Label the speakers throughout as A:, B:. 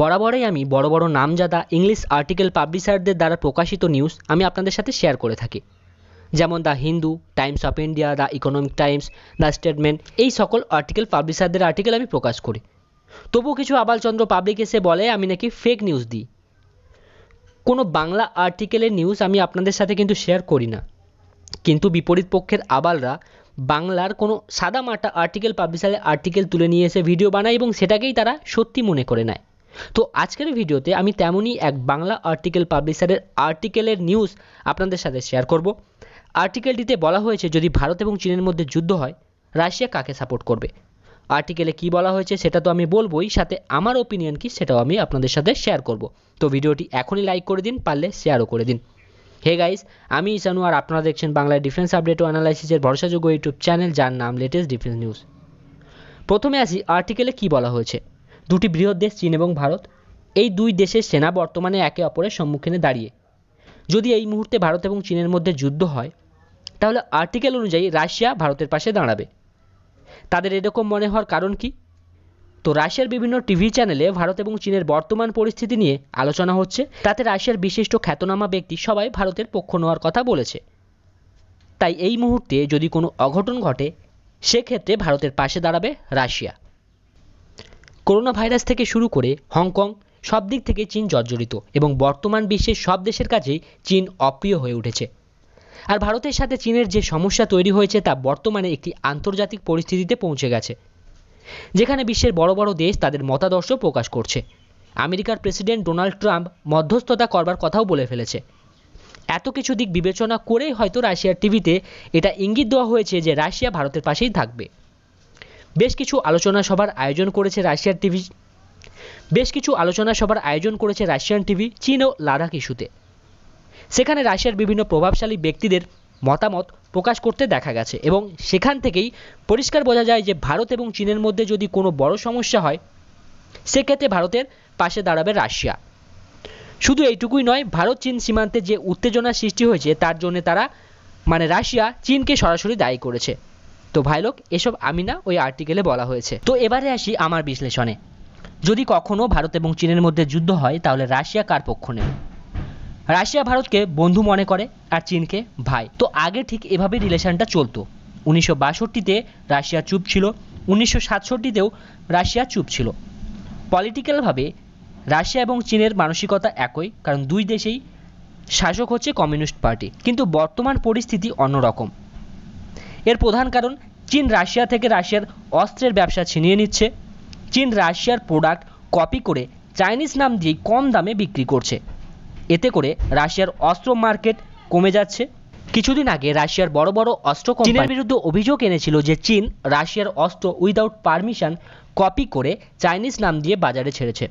A: বরাবরই আমি বড় বড় নামজাদা ইংলিশ আর্টিকেল পাবলিশারদের দ্বারা প্রকাশিত নিউজ আমি আপনাদের সাথে শেয়ার করে থাকি যেমন the Hindu Times of India the economic times the statement এই সকল আর্টিকেল পাবলিশারদের আর্টিকেল আমি প্রকাশ করি তবুও কিছু আবালচন্দ্র পাবলিক এসে বলে আমি নাকি ফেক নিউজ দিই কোনো বাংলা আর্টিকেলের নিউজ আমি আপনাদের সাথে কিন্তু শেয়ার করি না কিন্তু বিপরীত পক্ষের আবালরা বাংলার কোনো সাদা মাটা আর্টিকেল পাবলিশারের আর্টিকেল তুলে নিয়ে এসে ভিডিও বানায় এবং সেটাকেই তারা সত্যি মনে করে নেয় তো আজকের ভিডিওতে আমি তেমনই এক বাংলা আর্টিকেল পাবলিশারের আর্টিকেলের নিউজ আপনাদের সাথে শেয়ার করব আর্টিকেলটিতে বলা হয়েছে যদি ভারত এবং চীনের মধ্যে যুদ্ধ হয় রাশিয়া কাকে সাপোর্ট করবে আর্টিকেলে কি বলা হয়েছে সেটা তো আমি বলবোই সাথে আমার ওপিনিয়ন কি সেটাও আমি আপনাদের সাথে শেয়ার করব তো ভিডিওটি এখনই লাইক করে দিন পারলে শেয়ারও করে দিন হে গাইস আমি ইসানু আর আপনারা দেখছেন বাংলায় ডিফেন্স আপডেট ও অ্যানালাইসিসের ভরসাযোগ্য ইউটিউব চ্যানেল যার নাম লেটেস্ট ডিফেন্স নিউজ প্রথমে আসি আর্টিকেলে কি বলা হয়েছে দুটি বৃহৎ দেশ চীন এবং ভারত এই দুই দেশের সেনা বর্তমানে একে অপরের সম্মুখীনে দাঁড়িয়ে যদি এই মুহূর্তে ভারত এবং চীনের মধ্যে যুদ্ধ হয় তাহলে আর্টিকেল অনুযায়ী রাশিয়া ভারতের পাশে দাঁড়াবে তাদের এরকম মনে হওয়ার কারণ কি তো রাশিয়ার বিভিন্ন টিভি চ্যানেলে ভারত এবং চীনের বর্তমান পরিস্থিতি নিয়ে আলোচনা হচ্ছে তাতে রাশিয়ার বিশিষ্ট খ্যাতনামা ব্যক্তি সবাই ভারতের পক্ষ নেওয়ার কথা বলেছে তাই এই মুহূর্তে যদি কোনো অঘটন ঘটে সেক্ষেত্রে ভারতের পাশে দাঁড়াবে রাশিয়া করোনা ভাইরাস থেকে শুরু করে হংকং সব দিক থেকে চীন জর্জরিত এবং বর্তমান বিশ্বের সব দেশের কাছেই চীন অপ্রিয় হয়ে উঠেছে আর ভারতের সাথে চীনের যে সমস্যা তৈরি হয়েছে তা বর্তমানে একটি আন্তর্জাতিক পরিস্থিতিতে পৌঁছে গেছে যেখানে বিশ্বের বড় বড় দেশ তাদের মতাদর্শ প্রকাশ করছে আমেরিকার প্রেসিডেন্ট ডোনাল্ড ট্রাম্প মধ্যস্থতা করবার কথাও বলে ফেলেছে এত কিছু দিক বিবেচনা করেই হয়তো রাশিয়ার টিভিতে এটা ইঙ্গিত দেওয়া হয়েছে যে রাশিয়া ভারতের পাশেই থাকবে বেশ কিছু আলোচনা সভার আয়োজন করেছে রাশিয়ার টিভি বেশ কিছু আলোচনা সভার আয়োজন করেছে রাশিয়ান টিভি চীন ও লাদাখ ইস্যুতে সেখানে রাশিয়ার বিভিন্ন প্রভাবশালী ব্যক্তিদের মতামত প্রকাশ করতে দেখা গেছে এবং সেখান থেকেই পরিষ্কার বোঝা যায় যে ভারত এবং চীনের মধ্যে যদি কোনো বড় সমস্যা হয় সেক্ষেত্রে ভারতের পাশে দাঁড়াবে রাশিয়া শুধু এইটুকুই নয় ভারত চীন সীমান্তে যে উত্তেজনা সৃষ্টি হয়েছে তার জন্য তারা মানে রাশিয়া চীনকে সরাসরি দায়ী করেছে তো ভাই লোক এসব আমি না ওই আর্টিকেলে বলা হয়েছে তো এবারে আসি আমার বিশ্লেষণে যদি কখনও ভারত এবং চীনের মধ্যে যুদ্ধ হয় তাহলে রাশিয়া কার পক্ষ নেবে রাশিয়া ভারতকে বন্ধু মনে করে আর চীনকে ভাই তো আগে ঠিক এভাবে রিলেশনটা চলতো উনিশশো বাষট্টিতে রাশিয়া চুপ ছিল উনিশশো সাতষট্টিতেও রাশিয়া চুপ ছিল পলিটিক্যালভাবে রাশিয়া এবং চীনের মানসিকতা একই কারণ দুই দেশেই শাসক হচ্ছে কমিউনিস্ট পার্টি কিন্তু বর্তমান পরিস্থিতি অন্যরকম এর প্রধান কারণ চীন রাশিয়া থেকে রাশিয়ার অস্ত্রের ব্যবসা ছিনিয়ে নিচ্ছে চীন রাশিয়ার প্রোডাক্ট কপি করে চাইনিজ নাম দিয়ে কম দামে বিক্রি করছে এতে করে রাশিয়ার অস্ত্র মার্কেট কমে যাচ্ছে কিছুদিন আগে রাশিয়ার বড় বড় অস্ত্র চীনের বিরুদ্ধে অভিযোগ এনেছিল যে চীন রাশিয়ার অস্ত্র উইদাউট পারমিশন কপি করে চাইনিজ নাম দিয়ে বাজারে ছেড়েছে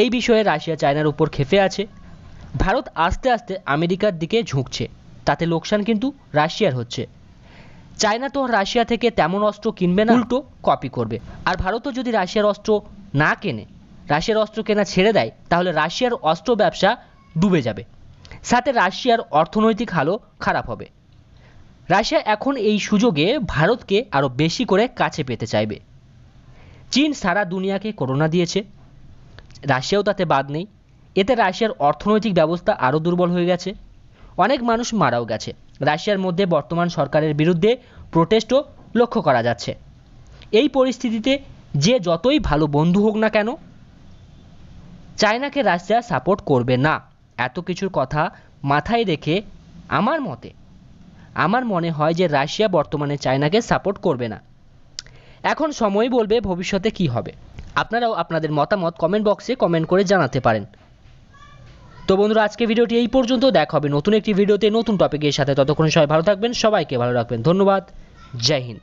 A: এই বিষয়ে রাশিয়া চায়নার উপর খেপে আছে ভারত আস্তে আস্তে আমেরিকার দিকে ঝুঁকছে তাতে লোকসান কিন্তু রাশিয়ার হচ্ছে চায়না তো রাশিয়া থেকে তেমন অস্ত্র কিনবে না উল্টো কপি করবে আর ভারতও যদি রাশিয়ার অস্ত্র না কেনে রাশিয়ার অস্ত্র কেনা ছেড়ে দেয় তাহলে রাশিয়ার অস্ত্র ব্যবসা ডুবে যাবে সাথে রাশিয়ার অর্থনৈতিক হালও খারাপ হবে রাশিয়া এখন এই সুযোগে ভারতকে আরও বেশি করে কাছে পেতে চাইবে চীন সারা দুনিয়াকে করোনা দিয়েছে রাশিয়াও তাতে বাদ নেই এতে রাশিয়ার অর্থনৈতিক ব্যবস্থা আরও দুর্বল হয়ে গেছে অনেক মানুষ মারাও গেছে রাশিয়ার মধ্যে বর্তমান সরকারের বিরুদ্ধে প্রোটেস্টও লক্ষ্য করা যাচ্ছে এই পরিস্থিতিতে যে যতই ভালো বন্ধু হোক না কেন চায়নাকে রাশিয়া সাপোর্ট করবে না এত কিছুর কথা মাথায় রেখে আমার মতে আমার মনে হয় যে রাশিয়া বর্তমানে চায়নাকে সাপোর্ট করবে না এখন সময় বলবে ভবিষ্যতে কি হবে আপনারাও আপনাদের মতামত কমেন্ট বক্সে কমেন্ট করে জানাতে পারেন তো বন্ধুরা আজকে ভিডিওটি এই পর্যন্ত দেখা হবে নতুন একটি ভিডিওতে নতুন টপিকের সাথে ততক্ষণ সবাই ভালো থাকবেন সবাইকে ভালো রাখবেন ধন্যবাদ জয় হিন্দ